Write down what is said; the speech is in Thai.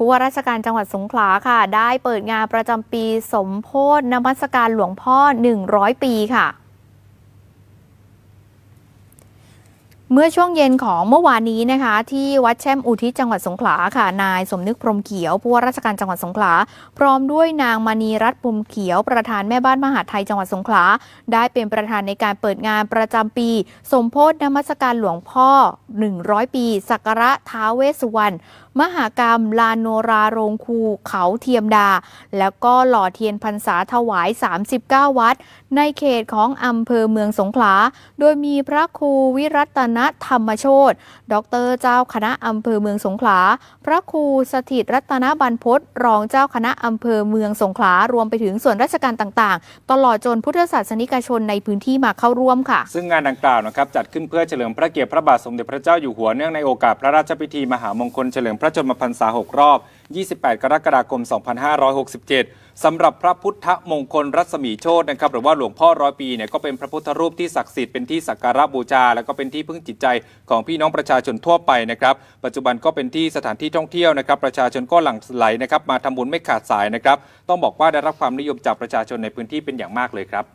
ผู้ว่าราชการจังหวัดสงขลาค่ะได้เปิดงานประจำปี สมโพธนมัสการหลวงพ่อ 100 ปีค่ะ เมื่อช่วงเย็นของเมื่อวานนี้นะคะ ที่วัดแช่มอุทิศจังหวัดสงขลาค่ะนายสมนึกพรมเขียว ผู้ว่าราชการจังหวัดสงขลา พร้อมด้วยนางมณีรัตน์พรมเขียวประธานแม่บ้านมหาไทยจังหวัดสงขลาได้เป็นประธานในการเปิดงานประจำปี สมโพธินมัสการหลวงพ่อ 100 ปีสัการะท้าเวสวรรณมหากรรมลานโนราโรงคูเขาเทียมดา แล้วก็หล่อเทียนพรรษาถวาย 39 วัดในเขตของอำเภอเมืองสงขลา โดยมีพระครูวิรัตนธรรมโชตดรเจ้าคณะอำเภอเมืองสงขลาพระครูสถิตรัตนบันพศรองเจ้าคณะอำเภอเมืองสงขลารวมไปถึงส่วนราชการต่างๆ ตลอดจนพุทธศาสนิกชนในพื้นที่มาเข้าร่วมค่ะ ซึ่งงานดังกล่าวนะครับจัดขึ้นเพื่อเฉลิมพระเกียรติพระบาทสมเด็จพระเจ้าอยู่หัวเนื่องในโอกาสพระราชพิธีมหามงคลเฉลิมพระระชนมพรรษาหกรอบ 28 กรกฎาคม 2567สำาหรับพระพุทธมงคลรัศมีโชตนะครับหรือว่าหลวงพ่อร้อยปีเนี่ยก็เป็นพระพุทธรูปที่ศักดิ์สิทธิ์เป็นที่สักการะบูชาและก็เป็นที่พึ่งจิตใจ ของพี่น้องประชาชนทั่วไปนะครับ ปัจจุบันก็เป็นที่สถานที่ท่องเที่ยวนะครับประชาชนก็หลั่งไหลนะครับมาทำบุญไม่ขาดสายนะครับต้องบอกว่าได้รับความนิยมจากประชาชนในพื้นที่เป็นอย่างมากเลยครับ